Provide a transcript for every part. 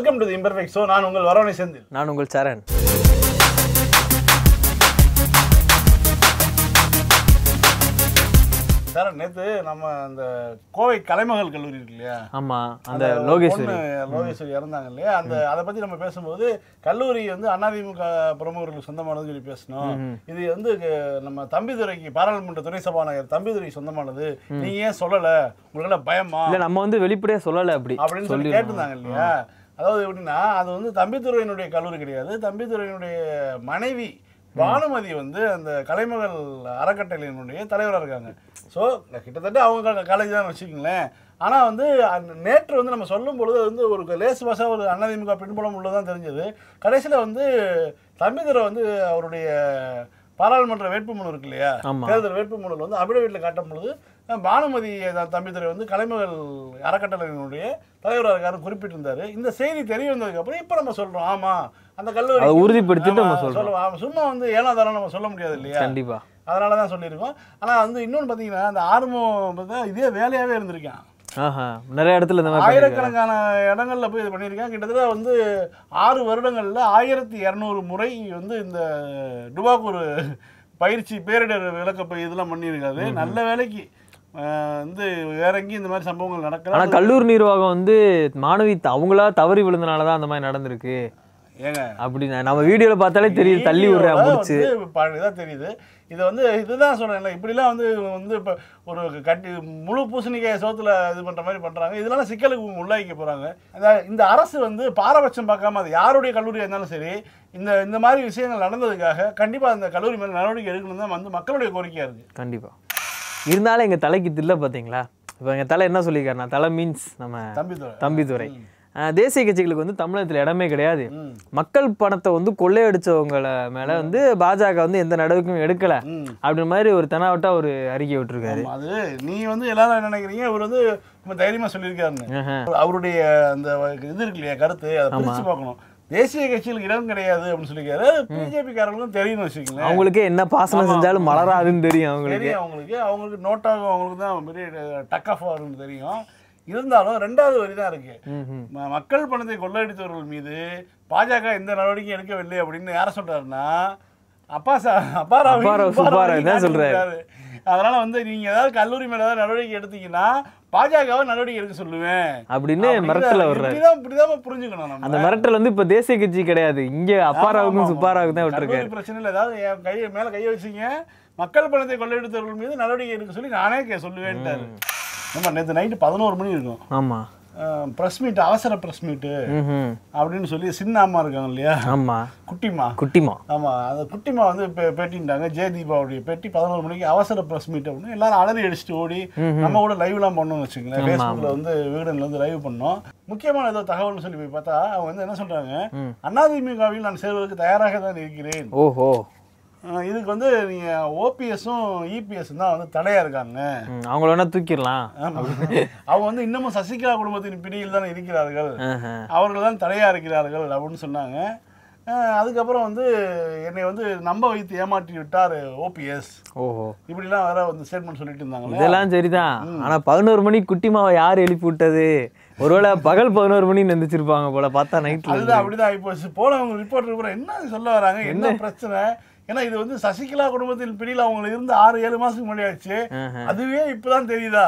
welcome to imperfect show நான் உங்கள் வரவனை செந்தில் நான் உங்கள் சரண் சார் நேத்து நம்ம அந்த கோவை கலைமகள் கல்லூரி இருக்கு இல்லையா ஆமாம் அந்த லோகேஸ்வரி லோகேஸ்வரி இறந்தாங்க இல்லையா அந்த அதை பத்தி நம்ம பேசும்போது கல்லூரி வந்து அதிமுக பிரமுகர்களுக்கு சொந்தமானது சொல்லி பேசணும் இது வந்து நம்ம தம்பிதுரைக்கு பாராளுமன்ற துணை சபாநாயகர் தம்பிதுரைக்கு சொந்தமானது நீங்கள் ஏன் சொல்லலை உங்களுக்கெல்லாம் பயமா இல்லை நம்ம வந்து வெளிப்படையாக சொல்லலை அப்படி அப்படின்னு சொல்லி கேட்டிருந்தாங்க இல்லையா அதாவது எப்படின்னா அது வந்து தம்பித்துறையினுடைய கல்லூரி கிடையாது தம்பித்துறையினுடைய மனைவி பானுமதி வந்து அந்த கலைமகள் அறக்கட்டளையினுடைய தலைவராக இருக்காங்க ஸோ கிட்டத்தட்ட அவங்க காலேஜ் தான் வச்சுக்கோங்களேன் ஆனால் வந்து நேற்று வந்து நம்ம சொல்லும் பொழுது வந்து ஒரு லேசு பாசாக ஒரு அண்ணாதிமுக பின்புலம் உள்ளதான் தெரிஞ்சது கடைசியில் வந்து தம்பிதுரை வந்து அவருடைய பாராளுமன்ற வேட்புமனு இருக்கு இல்லையா தேர்தல் வேட்புமனு வந்து வீட்டில் காட்டும் பொழுது பானுமதி தம்பித்துறை வந்து கலைமகள் அறக்கட்டளையினுடைய தலைவராக இருக்காரு குறிப்பிட்டிருந்தாரு இந்த செய்தி தெரிய வந்ததுக்கப்புறம் இப்போ நம்ம சொல்கிறோம் ஆமாம் அந்த கல்லூரி உறுதிப்படுத்திட்டு நம்ம சொல்லுவோம் சும்மா வந்து ஏனோ நம்ம சொல்ல முடியாது இல்லையா கண்டிப்பாக அதனால தான் சொல்லியிருக்கோம் ஆனால் வந்து இன்னொன்று பார்த்தீங்கன்னா அந்த ஆர்வம் இதே வேலையாகவே இருந்திருக்கான் நிறைய இடத்துல ஆயிரக்கணக்கான இடங்கள்ல போய் இது பண்ணியிருக்கேன் கிட்டத்தட்ட வந்து ஆறு வருடங்களில் ஆயிரத்தி இரநூறு முறை வந்து இந்த டுபாக்கூர் பயிற்சி பேரிடர் விளக்கப்பை இதெல்லாம் பண்ணியிருக்காது நல்ல வேலைக்கு வந்து இறங்கி இந்த மாதிரி சம்பவங்கள் நடக்கலாம் ஆனால் கல்லூரி நிர்வாகம் வந்து மாணவி அவங்களா தவறி விழுந்தனால தான் அந்த மாதிரி நடந்திருக்கு ஏங்க அப்படின்னா நம்ம வீடியோவில் பார்த்தாலே தெரியுது தள்ளி விடுறேன் முடிச்சு தான் தெரியுது இதை வந்து இதுதான் சொல்கிறேன் இப்படிலாம் வந்து வந்து இப்போ ஒரு கட்டி முழு பூசணிக்காய் சோத்தில் இது பண்ணுற மாதிரி பண்ணுறாங்க இதனால சிக்கலுக்கு உள்ளாக்கி போகிறாங்க இந்த அரசு வந்து பாரபட்சம் பார்க்காம அது யாருடைய கல்லூரியாக இருந்தாலும் சரி இந்த இந்த மாதிரி விஷயங்கள் நடந்ததுக்காக கண்டிப்பாக அந்த கல்லூரி மேலே நடவடிக்கை எடுக்கணும் தான் வந்து மக்களுடைய கோரிக்கையாக இருக்குது கண்டிப்பாக இருந்தாலும் எங்கள் தலைக்கு தில்ல பார்த்தீங்களா இப்போ எங்கள் தலை என்ன சொல்லியிருக்காருனா தலை மீன்ஸ் நம்ம தம்பிதுரை தேசிய கட்சிகளுக்கு வந்து தமிழகத்தில் இடமே கிடையாது மக்கள் பணத்தை வந்து கொள்ளையடிச்சவங்களை மேல வந்து பாஜக வந்து எந்த நடவடிக்கையும் எடுக்கல அப்படின்ற மாதிரி ஒரு தெனாவட்டா ஒரு அறிக்கை விட்டுருக்காரு அது நீ வந்து எல்லாரும் நினைக்கிறீங்க அவர் வந்து தைரியமா சொல்லியிருக்காருன்னு அவருடைய அந்த இது இருக்கு இல்லையா கருத்து அதை பார்க்கணும் தேசிய கட்சியில் இடம் கிடையாது அப்படின்னு சொல்லிக்காரு பிஜேபிக்காரங்களும் தெரியும்னு வச்சுக்கோங்களேன் அவங்களுக்கு என்ன பாசனம் செஞ்சாலும் மலராதுன்னு தெரியும் அவங்களுக்கு தெரியும் அவங்களுக்கு அவங்களுக்கு நோட்டாகும் அவங்களுக்கு தான் பெரிய டக் ஆஃப் ஆகும்னு தெரியும் இருந்தாலும் ரெண்டாவது வரி தான் இருக்கு மக்கள் பணத்தை கொள்ளையடித்தவர்கள் மீது பாஜக எந்த நடவடிக்கையும் எடுக்கவில்லை அப்படின்னு யார சொல்றாருன்னா அப்பா சா அப்பா ராவ் சொல்றாரு அதனால வந்து நீங்க ஏதாவது கல்லூரி மேல ஏதாவது நடவடிக்கை எடுத்தீங்கன்னா பாஜகவை நடவடிக்கை எடுக்க சொல்லுவேன் அப்படின்னு மிரட்டல வர்றாரு இப்படிதான் புரிஞ்சுக்கணும் அந்த மிரட்டல் வந்து இப்ப தேசிய கட்சி கிடையாது இங்க அப்பாராவுக்கும் சுப்பாராவுக்கும் தான் விட்டுருக்கு பிரச்சனை இல்லை ஏதாவது என் கையை மேல கையை வச்சிங்க மக்கள் பணத்தை கொள்ளையடித்தவர்கள் மீது நடவடிக்கை எடுக்க சொல்லி நானே சொல்லுவேன் நம்ம நேற்று நைட்டு பதினோரு மணி இருக்கும் ஆமா ப்ரெஸ் மீட் அவசர ப்ரெஸ் மீட் அப்படின்னு சொல்லி சின்னம்மா இருக்காங்க இல்லையா ஆமா குட்டிமா குட்டிமா ஆமா அந்த குட்டிமா வந்து ஜெய தீபாவுடைய பேட்டி பதினோரு மணிக்கு அவசர ப்ரெஸ் மீட் அப்படின்னு எல்லாரும் அலறி அடிச்சுட்டு ஓடி நம்ம கூட லைவ்லாம் பண்ணோம்னு வச்சுக்கோங்களேன் ஃபேஸ்புக்கில் வந்து வீடன்ல வந்து லைவ் பண்ணோம் முக்கியமான ஏதோ தகவல்னு சொல்லி போய் பார்த்தா அவங்க வந்து என்ன சொல்றாங்க அண்ணாதிமுகவில் நான் சேர்வதற்கு தயாராக தான் இருக்கிறேன் ஓஹோ இதுக்கு வந்து நீங்கள் ஓபிஎஸும் இபிஎஸும் தான் வந்து தடையாக இருக்காங்க அவங்கள வேணா தூக்கிடலாம் அவங்க வந்து இன்னமும் சசிகலா குடும்பத்தின் பிடியில் தான் இருக்கிறார்கள் அவர்கள் தான் தடையாக இருக்கிறார்கள் அப்படின்னு சொன்னாங்க அதுக்கப்புறம் வந்து என்னை வந்து நம்ப வைத்து ஏமாற்றி விட்டார் ஓபிஎஸ் ஓஹோ இப்படிலாம் வேற வந்து ஸ்டேட்மெண்ட் சொல்லிட்டு இருந்தாங்க இதெல்லாம் சரிதான் ஆனால் பதினோரு மணி குட்டிமாவை யார் எழுப்பி விட்டது ஒருவேளை பகல் பதினோரு மணி நினைச்சிருப்பாங்க போல பார்த்தா நைட்ல அதுதான் அப்படிதான் இப்போ போனவங்க ரிப்போர்ட் கூட என்ன சொல்ல வராங்க என்ன பிரச்சனை ஏன்னா இது வந்து சசிகலா குடும்பத்தின் பிடியில் அவங்க இருந்து ஆறு ஏழு மாசத்துக்கு முன்னாடி ஆச்சு அதுவே இப்பதான் தெரியுதா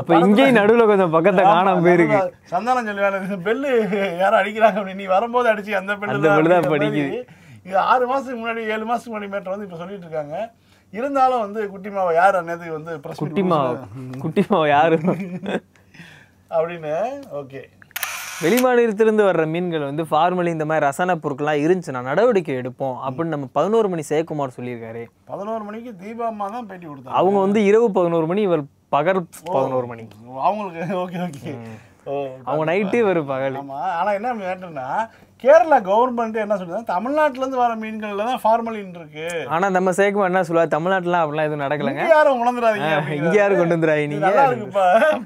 அப்ப இங்கே நடுவில் கொஞ்சம் பக்கத்தை காணாம போயிருக்கு சந்தானம் சொல்லுவேன் பெல்லு யாரும் அடிக்கிறாங்க அப்படின்னு நீ வரும்போது அடிச்சு அந்த பெல்லு தான் படிக்குது இது ஆறு மாசத்துக்கு முன்னாடி ஏழு மாசத்துக்கு முன்னாடி மேட்டர் வந்து இப்போ சொல்லிட்டு இருக்காங்க இருந்தாலும் வந்து குட்டிமாவை யார் அன்னது வந்து குட்டிமாவை குட்டிமாவை யாரு அப்படின்னு ஓகே வெளிமாநிலத்திலிருந்து வர்ற மீன்கள் வந்து ஃபார்மலி இந்த மாதிரி ரசாயன பொருட்கள்லாம் இருந்துச்சுன்னா நடவடிக்கை எடுப்போம் அப்படின்னு நம்ம பதினோரு மணி ஜெயக்குமார் சொல்லியிருக்காரு பதினோரு மணிக்கு அம்மா தான் பேட்டி கொடுத்தா அவங்க வந்து இரவு பதினோரு மணி இவர் பகல் பதினோரு மணி அவங்களுக்கு ஓகே ஓகே அவங்க நைட்டே வரும் பகல் ஆனால் என்ன மேட்டர்னா கேரளா கவர்மெண்ட் என்ன சொல்லுது தமிழ்நாட்டிலேருந்து வர மீன்கள்ல தான் ஃபார்மலின் இருக்கு ஆனால் நம்ம சேர்க்கும் என்ன சொல்லுவா தமிழ்நாட்டிலாம் அப்படிலாம் எதுவும் நடக்கலங்க யாரும் உணர்ந்துடாதீங்க இங்கே யாரும் கொண்டு வந்துடாதீங்க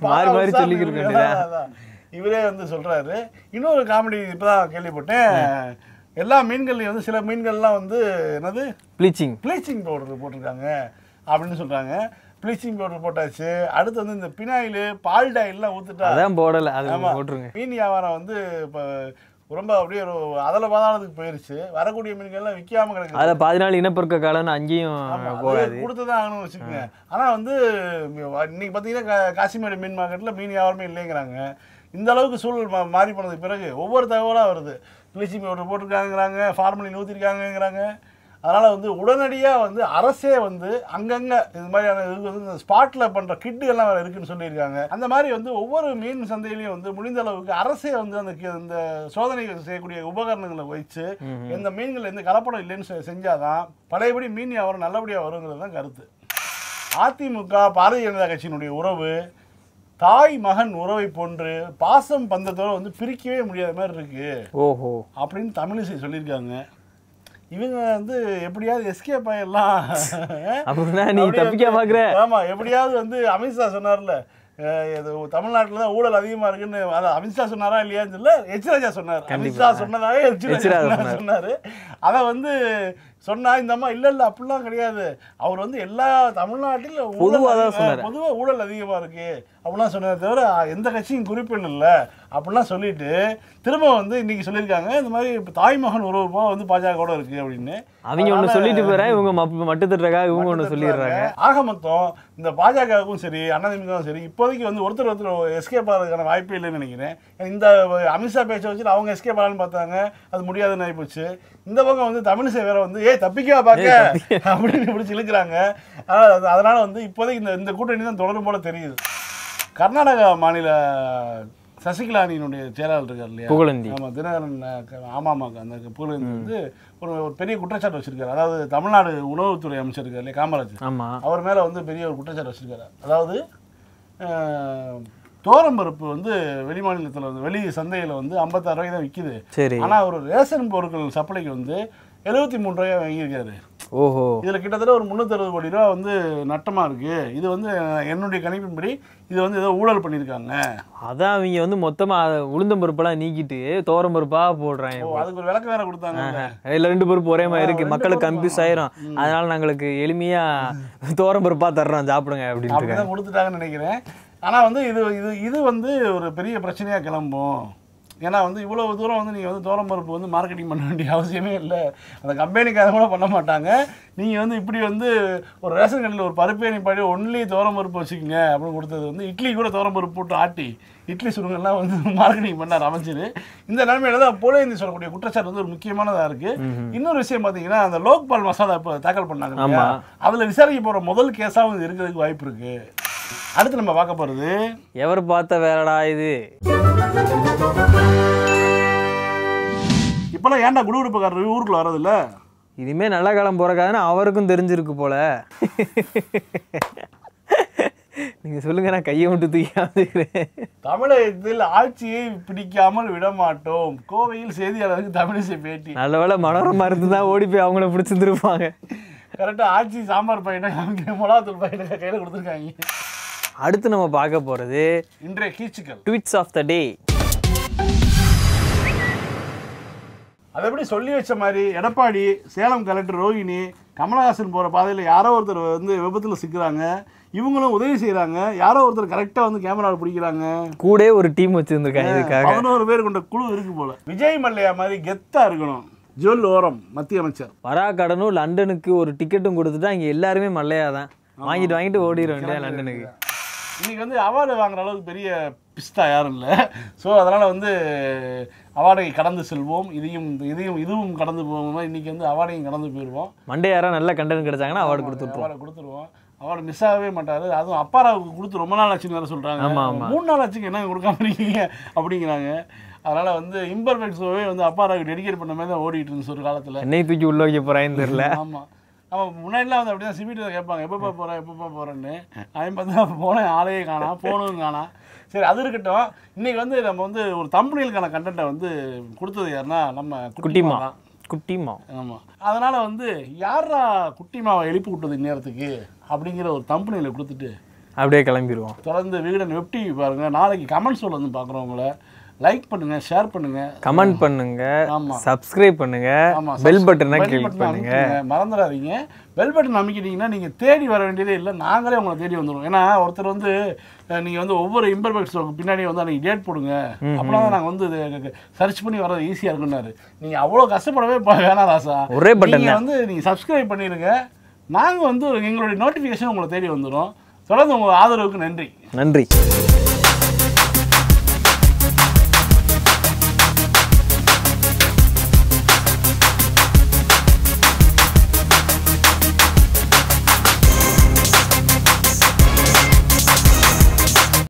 மாறி மாறி சொல்லிக்கிட்டு இவரே வந்து சொல்கிறாரு இன்னொரு காமெடி இப்போ தான் கேள்விப்பட்டேன் எல்லா மீன்கள்லையும் வந்து சில மீன்கள்லாம் வந்து என்னது ப்ளீச்சிங் ப்ளீச்சிங் பவுடர் போட்டிருக்காங்க அப்படின்னு சொல்கிறாங்க ப்ளீச்சிங் பவுடர் போட்டாச்சு அடுத்து வந்து இந்த பினாயில் பால் டாயில்லாம் ஊற்றுட்டா அதான் போடலை அது போட்டுருங்க மீன் வியாபாரம் வந்து இப்போ ரொம்ப அப்படியே ஒரு அதில் பாதாளத்துக்கு போயிருச்சு வரக்கூடிய மீன்கள்லாம் விற்காம கிடக்கு அதில் பதினாலு இனப்பெருக்க காலம்னு அங்கேயும் கொடுத்து தான் ஆகணும்னு வச்சுக்கோங்க ஆனால் வந்து இன்னைக்கு பார்த்தீங்கன்னா காசிமேடு மீன் மார்க்கெட்டில் மீன் வியாபாரமே இல்லைங்கிறாங்க இந்த அளவுக்கு சூழல் மா மாறி போனதுக்கு பிறகு ஒவ்வொரு தகவலாக வருது பிளீச்சிங் ஒன்று போட்டிருக்காங்கிறாங்க ஃபார்மலி நூற்றிருக்காங்கிறாங்க அதனால் வந்து உடனடியாக வந்து அரசே வந்து அங்கங்கே இது மாதிரியான இது வந்து இந்த ஸ்பாட்டில் பண்ணுற கிட்டு எல்லாம் வேறு இருக்குதுன்னு சொல்லியிருக்காங்க அந்த மாதிரி வந்து ஒவ்வொரு மீன் சந்தையிலையும் வந்து முடிந்த அளவுக்கு அரசே வந்து அந்த இந்த சோதனைகள் செய்யக்கூடிய உபகரணங்களை வச்சு எந்த மீன்கள் எந்த கலப்படம் இல்லைன்னு செஞ்சாதான் பழையபடி மீன் வியாபாரம் நல்லபடியாக வருங்கிறது தான் கருத்து அதிமுக பாரதிய ஜனதா கட்சியினுடைய உறவு தாய் மகன் உறவை போன்று பாசம் பந்தத்தோட வந்து பிரிக்கவே முடியாத மாதிரி இருக்கு ஓஹோ அப்படின்னு தமிழிசை சொல்லியிருக்காங்க இவங்க வந்து எப்படியாவது எஸ்கேப் ஆயிடலாம் நீ தப்பிக்க பாக்குற ஆமா எப்படியாவது வந்து அமித்ஷா சொன்னார்ல தமிழ்நாட்டில் தான் ஊழல் அதிகமாக இருக்குன்னு அதை அமித்ஷா சொன்னாரா இல்லையான்னு சொல்ல எச்ராஜா சொன்னார் அமித்ஷா சொன்னதாக எச்ராஜா சொன்னார் அதை வந்து சொன்னா இந்த அம்மா இல்லை இல்ல அப்படிலாம் கிடையாது அவர் வந்து எல்லா தமிழ்நாட்டில் பொதுவாக பொதுவாக ஊழல் அதிகமா இருக்கு அப்படிலாம் சொன்னதை தவிர எந்த கட்சியும் குறிப்பிடணும் இல்லை அப்படிலாம் சொல்லிட்டு திரும்ப வந்து இன்னைக்கு சொல்லியிருக்காங்க இந்த மாதிரி இப்போ தாய்மகன் ஒரு ரூபா வந்து பாஜகவோட இருக்கு அப்படின்னு அவங்க ஒன்று சொல்லிட்டு போறேன் இவங்க மட்டு திட்டுறக்காக இவங்க ஒன்று சொல்லிடுறாங்க ஆக மொத்தம் இந்த பாஜகவுக்கும் சரி அண்ணாதிமுகவும் சரி இப்போதைக்கு வந்து ஒருத்தர் ஒருத்தர் எஸ்கேப் ஆகிறதுக்கான வாய்ப்பே இல்லைன்னு நினைக்கிறேன் இந்த அமித்ஷா பேச்சை வச்சுட்டு அவங்க எஸ்கேப் ஆகலான்னு பார்த்தாங்க அது முடியாதுன்னு ஆகிப்போச்சு இந்த பக்கம் வந்து தமிழிசை வேற வந்து ஏ தப்பிக்கவா பார்க்க அப்படின்னு பிடிச்சி இழுக்கிறாங்க அதனால் வந்து இப்போதைக்கு இந்த இந்த கூட்டணி தான் தொடரும் போல தெரியுது கர்நாடகா மாநில சசிகலானியினுடைய செயலாளர் இருக்கார் இல்லையா புகழந்தி ஆமாம் தினகரன் அமமக அந்த புகழந்தி வந்து ஒரு ஒரு பெரிய குற்றச்சாட்டு வச்சிருக்காரு அதாவது தமிழ்நாடு உணவுத்துறை அமைச்சர் இருக்கார் இல்லையா காமராஜ் ஆமாம் அவர் மேலே வந்து பெரிய ஒரு குற்றச்சாட்டு வச்சிருக்காரு அதாவது தோரம்பருப்பு வந்து வெளி மாநிலத்தில் வந்து வெளி சந்தையில் வந்து ஐம்பத்தாறு ரூபாய்க்கு தான் விற்கிது சரி ஆனால் ஒரு ரேஷன் பொருட்கள் சப்ளைக்கு வந்து எழுபத்தி மூணு ரூபாய் வாங்கியிருக்காரு ஓஹோ இதில் கிட்டத்தட்ட ஒரு முந்நூற்றறுபது கோடி ரூபா வந்து நட்டமாக இருக்குது இது வந்து என்னுடைய கணிப்பின்படி இது வந்து ஏதோ ஊழல் பண்ணியிருக்காங்க அதான் அவங்க வந்து மொத்தமாக உளுந்தம் பருப்பெல்லாம் நீக்கிட்டு தோரம் பருப்பாக போடுறாங்க அதுக்கு ஒரு விளக்கம் வேற கொடுத்தாங்க இல்லை ரெண்டு பருப்பு ஒரே மாதிரி இருக்குது மக்களுக்கு கன்ஃபியூஸ் ஆயிரும் அதனால நாங்களுக்கு எளிமையாக தோரம் பருப்பாக தர்றோம் சாப்பிடுங்க அப்படின்னு கொடுத்துட்டாங்கன்னு நினைக்கிறேன் ஆனால் வந்து இது இது இது வந்து ஒரு பெரிய பிரச்சனையாக கிளம்பும் ஏன்னா வந்து இவ்வளவு தூரம் வந்து நீங்கள் வந்து தோரம் பருப்பு வந்து மார்க்கெட்டிங் பண்ண வேண்டிய அவசியமே இல்லை அந்த அதை கூட பண்ண மாட்டாங்க நீங்கள் வந்து இப்படி வந்து ஒரு ரேஷன் கடையில் ஒரு பருப்பே நீ படி ஒன்லி தோரம் பருப்பு வச்சுக்கோங்க அப்படின்னு கொடுத்தது வந்து இட்லி கூட தோரம் பருப்பு போட்டு ஆட்டி இட்லி சுருங்கெல்லாம் வந்து மார்க்கெட்டிங் பண்ணார் ஆரம்பிச்சிரு இந்த நிலைமையில தான் போலே இந்த சொல்லக்கூடிய குற்றச்சாட்டு வந்து ஒரு முக்கியமானதாக இருக்குது இன்னொரு விஷயம் பார்த்தீங்கன்னா அந்த லோக்பால் மசாலா இப்போ தாக்கல் பண்ணாங்க அதில் விசாரிக்க போகிற முதல் கேஸாகவும் வந்து இருக்கிறதுக்கு வாய்ப்பு இருக்குது அடுத்து நம்ம பார்க்க போகிறது எவர் பார்த்த வேறடா இது இப்போல்லாம் ஏன்டா குடு உடுப்புக்காரர் ஊருக்குள்ள வர்றதில்ல இனிமே நல்ல காலம் போகிறக்காதுன்னு அவருக்கும் தெரிஞ்சிருக்கு போல நீங்க சொல்லுங்க நான் கையை மட்டும் தூக்கியாந்துக்கிறேன் தமிழகத்தில் ஆட்சியை பிடிக்காமல் விடமாட்டோம் கோவையில் செய்தியாளருக்கு தமிழிசை பேட்டி நல்ல வேலை மனோரமாக இருந்து தான் ஓடி போய் அவங்கள பிடிச்சிருந்துருப்பாங்க கரெக்டாக ஆட்சி சாம்பார் பையனை மிளகாத்தூள் பையனை கையில் கொடுத்துருக்காங்க அடுத்து நம்ம பார்க்க போகிறது இன்றைய கீச்சுக்கள் ட்விட்ஸ் ஆஃப் த டே அதை எப்படி சொல்லி வச்ச மாதிரி எடப்பாடி சேலம் கலெக்டர் ரோஹிணி கமலஹாசன் போகிற பாதையில் யாரோ ஒருத்தர் வந்து விபத்தில் சிக்கிறாங்க இவங்களும் உதவி செய்கிறாங்க யாரோ ஒருத்தர் கரெக்டாக வந்து கேமராவில் பிடிக்கிறாங்க கூட ஒரு டீம் வச்சுருந்துருக்காங்க இதுக்காக பதினோரு பேர் கொண்ட குழு இருக்கு போல் விஜய் மல்லையா மாதிரி கெத்தாக இருக்கணும் ஜுவல் ஓரம் மத்திய அமைச்சர் வரா கடனும் லண்டனுக்கு ஒரு டிக்கெட்டும் கொடுத்துட்டா இங்கே எல்லாருமே மல்லையா தான் வாங்கிட்டு வாங்கிட்டு ஓடிடுவேன் லண்டனுக்கு இன்றைக்கி வந்து அவார்டு வாங்குற அளவுக்கு பெரிய பிஸ்தா யாரும் இல்லை ஸோ அதனால் வந்து அவார்டை கடந்து செல்வோம் இதையும் இதையும் இதுவும் கடந்து போவோம்னா இன்றைக்கி வந்து அவார்டையும் கடந்து போயிடுவோம் மண்டே யாராவது நல்ல கண்டென்ட் கிடைச்சாங்கன்னா அவார்டு கொடுத்துருவோம் அவார்டு கொடுத்துருவோம் அவார்டு மிஸ் ஆகவே மாட்டார் அதுவும் அப்பாராவுக்கு கொடுத்து ரொம்ப நாள் ஆச்சுன்னு வேறு சொல்கிறாங்க மூணு நாள் ஆச்சுக்கு என்ன கொடுக்காம இருக்கீங்க அப்படிங்கிறாங்க அதனால் வந்து இம்பர்ஃபெக்ட் ஷோவே வந்து அப்பாராவுக்கு டெடிகேட் பண்ண மாதிரி தான் இருந்துச்சு ஒரு காலத்தில் என்னை தூக்கி உள்ள வைக்க போகிறாங்கன்னு தெரியல ஆமாம் அவன் முன்னாடிலாம் வந்து அப்படிதான் சிபிடியில் கேட்பாங்க எப்பப்போ போகிறேன் எப்பப்போ போகிறேன்னு அவன் பார்த்தா போனேன் ஆளையே காணாம் போனும் காணாம் சரி அது இருக்கட்டும் இன்றைக்கி வந்து நம்ம வந்து ஒரு தம்பனியலுக்கான கண்டென்ட்டை வந்து கொடுத்தது யாருன்னா நம்ம குட்டிமா குட்டிமா ஆமாம் அதனால் வந்து யாரா குட்டிமாவை எழுப்பி விட்டது இந்நேரத்துக்கு அப்படிங்கிற ஒரு தம்பனியில் கொடுத்துட்டு அப்படியே கிளம்பிடுவோம் தொடர்ந்து விகடன் வெப்டி பாருங்கள் நாளைக்கு கமெண்ட்ஸில் வந்து பார்க்குறவங்கள லைக் பண்ணுங்க ஷேர் பண்ணுங்க கமெண்ட் பண்ணுங்க சப்ஸ்கிரைப் பண்ணுங்க பெல் பட்டனை கிளிக் பண்ணுங்க மறந்துடாதீங்க பெல் பட்டன் அமைக்கிட்டீங்கன்னா நீங்கள் தேடி வர வேண்டியதே இல்லை நாங்களே உங்களை தேடி வந்துடும் ஏன்னா ஒருத்தர் வந்து நீங்கள் வந்து ஒவ்வொரு இம்பர்ஃபெக்ட்ஸ் பின்னாடி வந்து அன்றைக்கி டேட் போடுங்க அப்படின்னா நாங்கள் வந்து சர்ச் பண்ணி வர்றது ஈஸியாக இருக்குன்னு நீங்கள் அவ்வளோ கஷ்டப்படவே வேணாம் ராசா ஒரே பட்டன் வந்து நீங்கள் சப்ஸ்கிரைப் பண்ணிடுங்க நாங்கள் வந்து எங்களுடைய நோட்டிஃபிகேஷன் உங்களை தேடி வந்துடும் தொடர்ந்து உங்கள் ஆதரவுக்கு நன்றி நன்றி